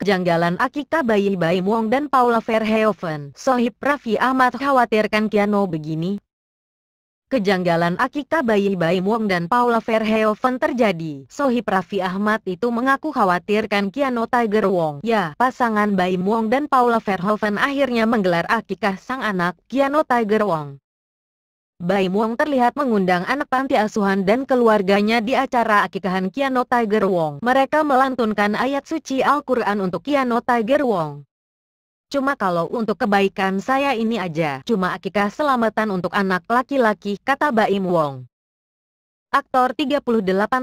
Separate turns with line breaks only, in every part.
Kejanggalan Akita bayi bayi Wong dan Paula Verhoeven. Sohib Raffi Ahmad khawatirkan Kiano begini. Kejanggalan Akita bayi bayi Wong dan Paula Verhoeven terjadi. Sohib Raffi Ahmad itu mengaku khawatirkan Kiano Tiger Wong. Ya, pasangan bayi Wong dan Paula Verhoeven akhirnya menggelar akikah sang anak Kiano Tiger Wong. Bai Muang terlihat mengundang anak panti asuhan dan keluarganya di acara akikahan Kiano Tiger Wong. Mereka melantunkan ayat suci Al-Quran untuk Kiano Tiger Wong. Cuma kalau untuk kebaikan saya ini aja. Cuma akikah selamatan untuk anak laki-laki, kata Bai Muang. Aktor 38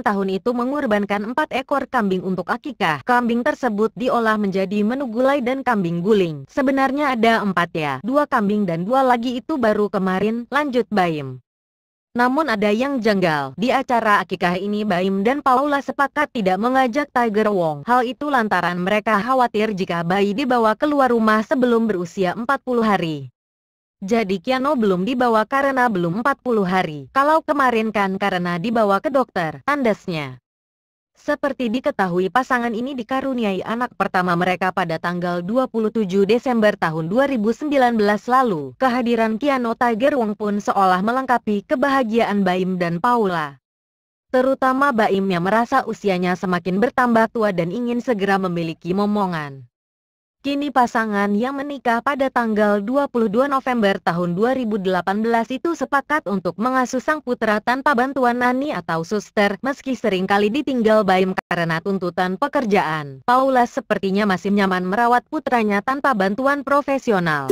tahun itu mengorbankan empat ekor kambing untuk akikah. Kambing tersebut diolah menjadi menu gulai dan kambing guling. Sebenarnya ada empat ya, dua kambing dan dua lagi itu baru kemarin, lanjut Baim. Namun ada yang janggal, di acara akikah ini Baim dan Paula sepakat tidak mengajak Tiger Wong. Hal itu lantaran mereka khawatir jika bayi dibawa keluar rumah sebelum berusia 40 hari. Jadi Kiano belum dibawa karena belum 40 hari. Kalau kemarin kan karena dibawa ke dokter, tandasnya. Seperti diketahui pasangan ini dikaruniai anak pertama mereka pada tanggal 27 Desember tahun 2019 lalu. Kehadiran Kiano Tiger Wong pun seolah melengkapi kebahagiaan Baim dan Paula. Terutama Baim yang merasa usianya semakin bertambah tua dan ingin segera memiliki momongan. Kini pasangan yang menikah pada tanggal 22 November tahun 2018 itu sepakat untuk mengasuh sang putra tanpa bantuan nani atau suster, meski seringkali ditinggal Baim karena tuntutan pekerjaan. Paula sepertinya masih nyaman merawat putranya tanpa bantuan profesional.